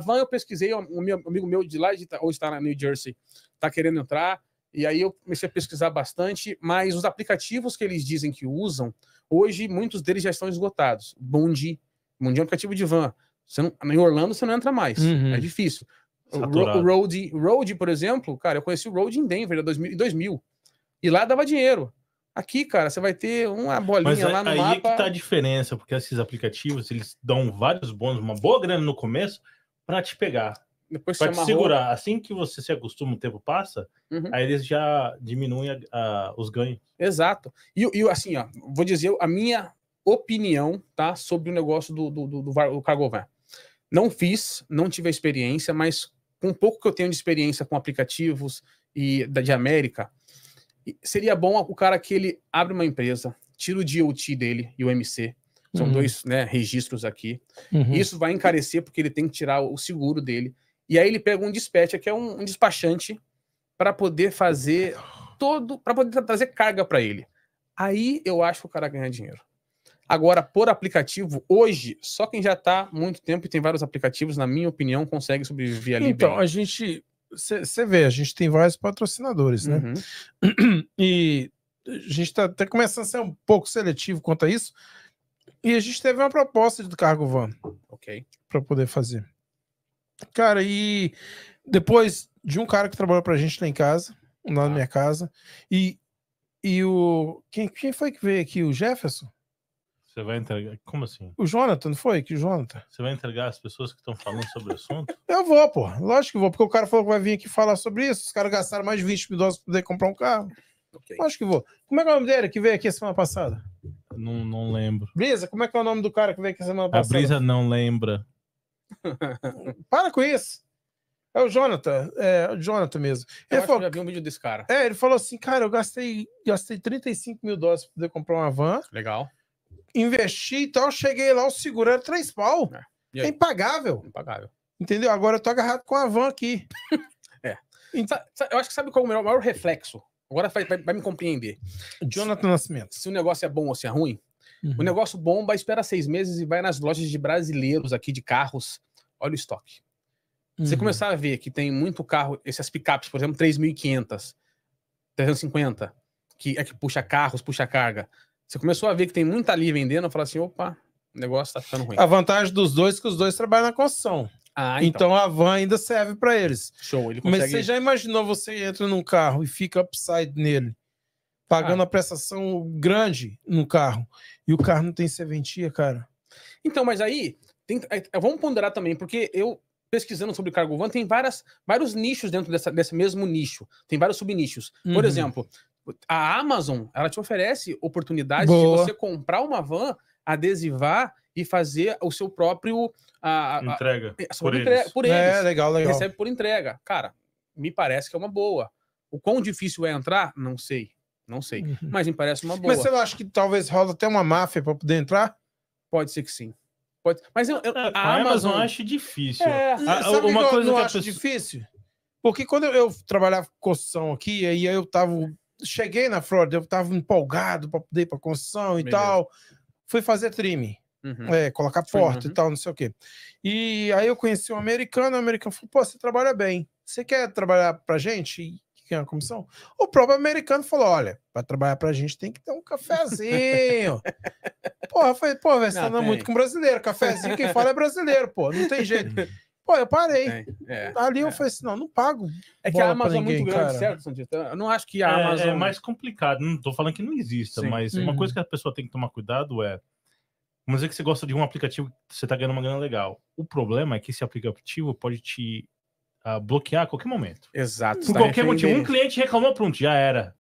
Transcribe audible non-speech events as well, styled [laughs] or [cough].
van, eu pesquisei, um amigo meu de lá, de ou está na New Jersey, está querendo entrar, e aí eu comecei a pesquisar bastante, mas os aplicativos que eles dizem que usam, hoje muitos deles já estão esgotados. Bondi, Bondi é um aplicativo de van. Você não, em Orlando você não entra mais, uhum. é difícil. O Road, Road, por exemplo, cara, eu conheci o Road em Denver em 2000, e lá dava dinheiro. Aqui, cara, você vai ter uma bolinha Mas é lá no aí mapa. Aí é que tá a diferença, porque esses aplicativos, eles dão vários bônus, uma boa grana no começo, para te pegar. Depois pra te segurar. Assim que você se acostuma, o tempo passa, uhum. aí eles já diminuem a, a, os ganhos. Exato. E, e assim, ó, vou dizer a minha opinião, tá? Sobre o negócio do, do, do, do, Não fiz, não tive a experiência, mas com pouco que eu tenho de experiência com aplicativos e da de América, seria bom o cara que ele abre uma empresa, tira o DOT dele e o MC, são uhum. dois né, registros aqui. Uhum. Isso vai encarecer porque ele tem que tirar o seguro dele. E aí ele pega um dispatcher, que é um, um despachante, para poder fazer todo. para poder trazer carga para ele. Aí eu acho que o cara ganha dinheiro. Agora, por aplicativo, hoje, só quem já está há muito tempo e tem vários aplicativos, na minha opinião, consegue sobreviver ali. Então, bem. a gente. Você vê, a gente tem vários patrocinadores, né? Uhum. E a gente está até começando a ser um pouco seletivo quanto a isso, e a gente teve uma proposta do cargo Van, ok? Para poder fazer. Cara, e depois de um cara que trabalhou pra gente lá em casa, lá ah. na tá. minha casa, e, e o. Quem, quem foi que veio aqui? O Jefferson? Você vai entregar. Como assim? O Jonathan, não foi? Que Jonathan? Você vai entregar as pessoas que estão falando sobre o assunto? [laughs] eu vou, pô. Lógico que vou, porque o cara falou que vai vir aqui falar sobre isso. Os caras gastaram mais de 20 mil dólares pra poder comprar um carro. Okay. Acho que vou. Como é que é o nome dele que veio aqui semana passada? Não, não lembro. Brisa, como é que é o nome do cara que veio aqui semana passada? A Brisa não lembra. [laughs] Para com isso. É o Jonathan, é, o Jonathan mesmo. Eu ele falou, já vi um vídeo desse cara. É, ele falou assim, cara, eu gastei, gastei 35 mil dólares para poder comprar uma van. Legal. Investi e então tal, cheguei lá, o seguro era três pau. É, é impagável. Impagável. Entendeu? Agora eu tô agarrado com a van aqui. [laughs] é. Então, eu acho que sabe qual é o maior reflexo Agora vai, vai, vai me compreender. Jonathan Nascimento. Se o negócio é bom ou se é ruim, uhum. o negócio bomba, espera seis meses e vai nas lojas de brasileiros aqui de carros. Olha o estoque. Uhum. Você começar a ver que tem muito carro, essas picapes, por exemplo, 3.500, 350, que é que puxa carros, puxa carga. Você começou a ver que tem muita ali vendendo, eu falo assim, opa, o negócio tá ficando ruim. A vantagem dos dois é que os dois trabalham na construção. Ah, então. então. a van ainda serve para eles. Show, ele consegue... Mas você já imaginou você entra num carro e fica upside nele, pagando ah. a prestação grande no carro, e o carro não tem serventia, cara? Então, mas aí, tem, é, é, vamos ponderar também, porque eu pesquisando sobre cargo van, tem várias, vários nichos dentro dessa, desse mesmo nicho. Tem vários subnichos. Uhum. Por exemplo, a Amazon, ela te oferece oportunidades Boa. de você comprar uma van, adesivar e fazer o seu próprio. A, a, entrega. A, é, por, entrega eles. por, eles. É, legal, legal. recebe por entrega. Cara, me parece que é uma boa. O quão difícil é entrar, não sei. Não sei. Uhum. Mas me parece uma boa. Mas você não acha que talvez rola até uma máfia para poder entrar? Pode ser que sim. Pode... Mas eu, eu, é, a, a, Amazon, Amazon acho difícil. É. A, Sabe uma que coisa eu, que eu acho pessoa... difícil? Porque quando eu, eu trabalhava com construção aqui, aí eu tava. Cheguei na Florida eu tava empolgado para poder ir pra construção e Beleza. tal. Fui fazer trim. Uhum. É, colocar porta uhum. e tal, não sei o quê. E aí eu conheci um americano, o um americano falou: pô, você trabalha bem. Você quer trabalhar pra gente? E é a comissão? O próprio americano falou: olha, para trabalhar pra gente tem que ter um cafezinho. [laughs] porra, eu falei, pô, você tá anda muito com brasileiro. Cafezinho, quem fala é brasileiro, pô, não tem jeito. Pô, eu parei. É, Ali é. eu falei assim: não, não pago. É que a Amazon ninguém, é muito grande, cara. certo, Eu não acho que a é, é Amazon. É mais complicado. Não tô falando que não exista, Sim. mas uma uhum. coisa que a pessoa tem que tomar cuidado é Vamos dizer é que você gosta de um aplicativo que você está ganhando uma grana legal. O problema é que esse aplicativo pode te uh, bloquear a qualquer momento. Exato. Por tá qualquer motivo. Um cliente reclamou, pronto, já era.